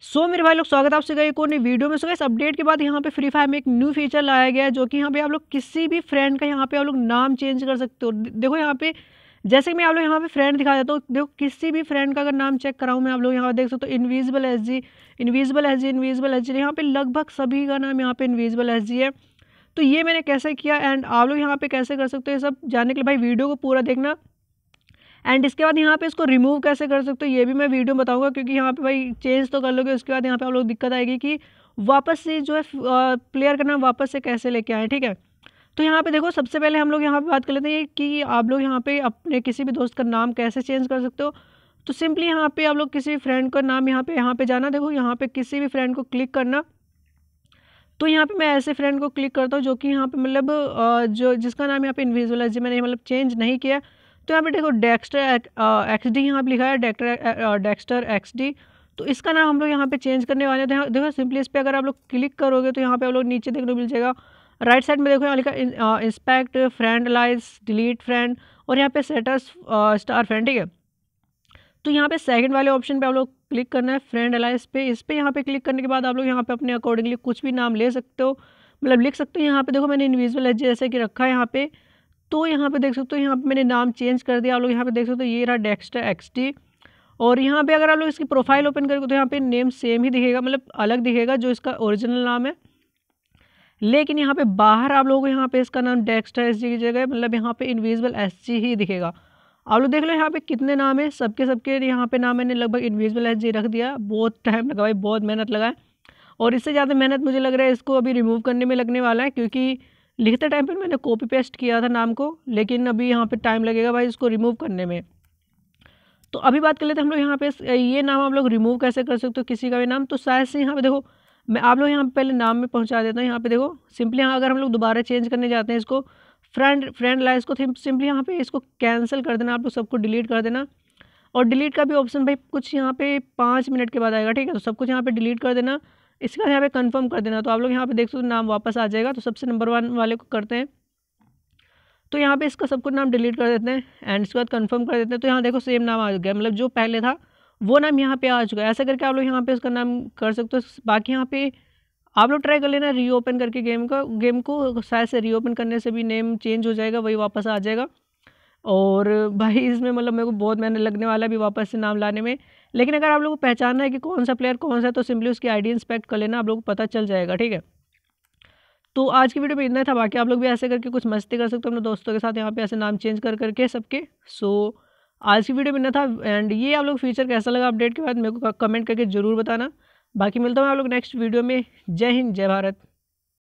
सो so, मेरे भाई लोग स्वागत है गए एक और नई वीडियो में सो इस अपडेट के बाद यहाँ पे फ्री फायर में एक न्यू फीचर लाया गया है जो कि यहाँ पे आप लोग किसी भी फ्रेंड का यहाँ पे आप लोग नाम चेंज कर सकते हो देखो यहाँ पे जैसे कि मैं आप लोग यहाँ पे फ्रेंड दिखा देता हूँ देखो किसी भी फ्रेंड का अगर नाम चेक कराऊँ मैं आप लोग यहाँ देख सकते हो invisible S G invisible S G invisible S G यहाँ पे लगभग सभी का नाम यहाँ पे इनविजिबल एस जी है तो ये मैंने कैसे किया एंड आप लोग यहाँ पे कैसे कर सकते हो ये सब जानने के लिए भाई वीडियो को पूरा देखना एंड इसके बाद यहाँ पे इसको रिमूव कैसे कर सकते हो ये भी मैं वीडियो बताऊँगा क्योंकि यहाँ पे भाई चेंज तो कर लोगे उसके बाद यहाँ पे आप लोग दिक्कत आएगी कि वापस से जो है प्लेयर का नाम वापस से कैसे लेके आए ठीक है तो यहाँ पे देखो सबसे पहले हम लोग यहाँ पे बात कर लेते हैं कि आप लोग यहाँ पे अपने किसी भी दोस्त का नाम कैसे चेंज कर सकते हो तो सिंपली यहाँ पे आप लोग किसी भी फ्रेंड का नाम यहाँ पे यहाँ पे जाना देखो यहाँ पे किसी भी फ्रेंड को क्लिक करना तो यहाँ पे मैं ऐसे फ्रेंड को क्लिक करता हूँ जो कि यहाँ पे मतलब जो जिसका नाम यहाँ पे इन्विजुअल है जी मैंने मतलब चेंज नहीं किया तो यहाँ पे देखो डेक्स्टर एक्स डी यहाँ पे लिखा है डेक्टर डेक्स्टर एक्स डी तो इसका नाम हम लोग यहाँ पे चेंज करने वाले हैं तो देखो सिंपली इस पर अगर आप लोग क्लिक करोगे तो यहाँ पे आप लोग नीचे देखने को मिल जाएगा राइट साइड में देखो यहाँ लिखा inspect friend lies delete friend और यहाँ पे सेटस स्टार फ्रेंड ठीक है तो यहाँ पे सेकंड वाले ऑप्शन पे आप लोग क्लिक करना है फ्रेंड अलाइस पे इस पर यहाँ पे क्लिक करने के बाद आप लोग यहाँ पे अपने अकॉर्डिंगली कुछ भी नाम ले सकते हो मतलब लिख सकते हो यहाँ पे देखो मैंने इनविजुअल एच जैसे कि रखा है यहाँ पे तो यहाँ पे देख सकते हो यहाँ पे मैंने नाम चेंज कर दिया आप लोग यहाँ पे देख सकते हो ये रहा डेक्स्टा एक्स और यहाँ पे अगर आप लोग इसकी प्रोफाइल ओपन करेंगे तो यहाँ पे नेम सेम ही दिखेगा मतलब अलग दिखेगा जो इसका ओरिजिनल नाम है लेकिन यहाँ पे बाहर आप लोगों को यहाँ पे इसका नाम डेक्स्टा एस की जगह मतलब यहाँ पे इन्विजिबल एस ही दिखेगा आप लोग देख लो यहाँ पे कितने नाम है सबके सबके यहाँ पे नाम मैंने लगभग इन्विजिबल एस रख दिया बहुत टाइम लगा भाई बहुत मेहनत लगा है और इससे ज़्यादा मेहनत मुझे लग रहा है इसको अभी रिमूव करने में लगने वाला है क्योंकि लिखते टाइम पर मैंने कॉपी पेस्ट किया था नाम को लेकिन अभी यहाँ पे टाइम लगेगा भाई इसको रिमूव करने में तो अभी बात कर लेते हैं हम लोग यहाँ पे ये नाम आप लोग रिमूव कैसे कर सकते हो किसी का भी नाम तो शायद से यहाँ पे देखो मैं आप लोग यहाँ पे पहले नाम में पहुँचा देता हूँ यहाँ पे देखो सिंपली यहाँ अगर हम लोग दोबारा चेंज करने जाते हैं इसको फ्रेंड फ्रेंड लाइस को सिंपली यहाँ पे इसको कैंसिल कर देना आप लोग सबको डिलीट कर देना और डिलीट का भी ऑप्शन भाई कुछ यहाँ पे पाँच मिनट के बाद आएगा ठीक है तो सब कुछ यहाँ पे डिलीट कर देना इसके बाद यहाँ पे कंफर्म कर देना तो आप लोग यहाँ पे देख सकते हो नाम वापस आ जाएगा तो सबसे नंबर वन वाले को करते हैं तो यहाँ पे इसका सबको नाम डिलीट कर देते हैं एंड इसके बाद कंफर्म कर देते हैं तो यहाँ देखो सेम नाम आ गया मतलब जो पहले था वो नाम यहाँ पे आ चुका है ऐसा करके आप लोग यहाँ पे उसका नाम कर सकते हो बाकी यहाँ पे आप लोग ट्राई कर लेना रीओपन करके गेम का गेम को शायद से रीओपन करने से भी नेम चेंज हो जाएगा वही वापस आ जाएगा और भाई इसमें मतलब मेरे को बहुत मेहनत लगने वाला भी वापस से नाम लाने में लेकिन अगर आप लोग को पहचानना है कि कौन सा प्लेयर कौन सा है तो सिंपली उसकी आईडी इंस्पेक्ट कर लेना आप लोग को पता चल जाएगा ठीक है तो आज की वीडियो में इतना था बाकी आप लोग भी ऐसे करके कुछ मस्ती कर सकते हो अपने दोस्तों के साथ यहाँ पर ऐसे नाम चेंज कर करके सबके सो so, आज की वीडियो में इतना था एंड ये आप लोग फीचर कैसा लगा अपडेट के बाद मेरे को कमेंट करके ज़रूर बताना बाकी मिलता हूँ आप लोग नेक्स्ट वीडियो में जय हिंद जय भारत